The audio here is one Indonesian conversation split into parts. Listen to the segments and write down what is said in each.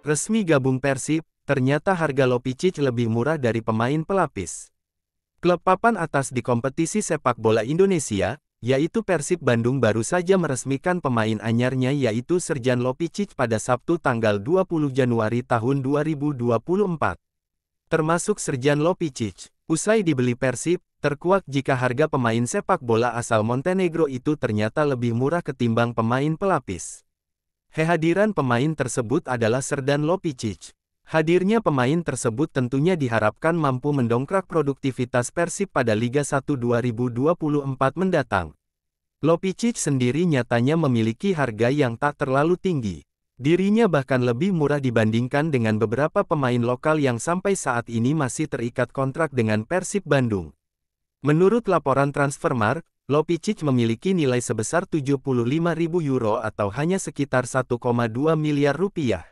Resmi gabung Persib, ternyata harga Lopicic lebih murah dari pemain pelapis. Klub papan atas di kompetisi sepak bola Indonesia, yaitu Persib Bandung baru saja meresmikan pemain anyarnya yaitu Serjan Lopicic pada Sabtu tanggal 20 Januari tahun 2024. Termasuk Serjan Lopicic, usai dibeli Persib, terkuak jika harga pemain sepak bola asal Montenegro itu ternyata lebih murah ketimbang pemain pelapis. Kehadiran pemain tersebut adalah Serdan Lopicic. Hadirnya pemain tersebut tentunya diharapkan mampu mendongkrak produktivitas Persib pada Liga 1 2024 mendatang. Lopicic sendiri nyatanya memiliki harga yang tak terlalu tinggi. Dirinya bahkan lebih murah dibandingkan dengan beberapa pemain lokal yang sampai saat ini masih terikat kontrak dengan Persib Bandung. Menurut laporan Transfermarkt, Lopicic memiliki nilai sebesar 75.000 euro atau hanya sekitar 1,2 miliar rupiah.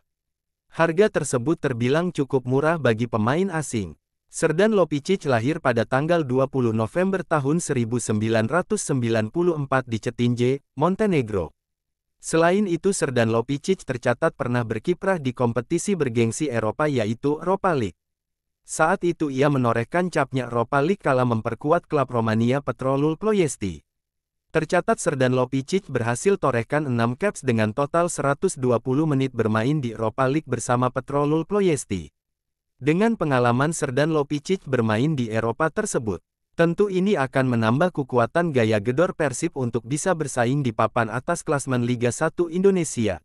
Harga tersebut terbilang cukup murah bagi pemain asing. Serdan Lopicic lahir pada tanggal 20 November tahun 1994 di Cetinje, Montenegro. Selain itu Serdan Lopicic tercatat pernah berkiprah di kompetisi bergengsi Eropa yaitu Europa League. Saat itu ia menorehkan capnya Eropa League kala memperkuat klub Romania Petrolul Ploiesti. Tercatat Serdan Lopicic berhasil torehkan 6 caps dengan total 120 menit bermain di Eropa League bersama Petrolul Ploiesti. Dengan pengalaman Serdan Lopicic bermain di Eropa tersebut, tentu ini akan menambah kekuatan gaya gedor Persib untuk bisa bersaing di papan atas klasmen Liga 1 Indonesia.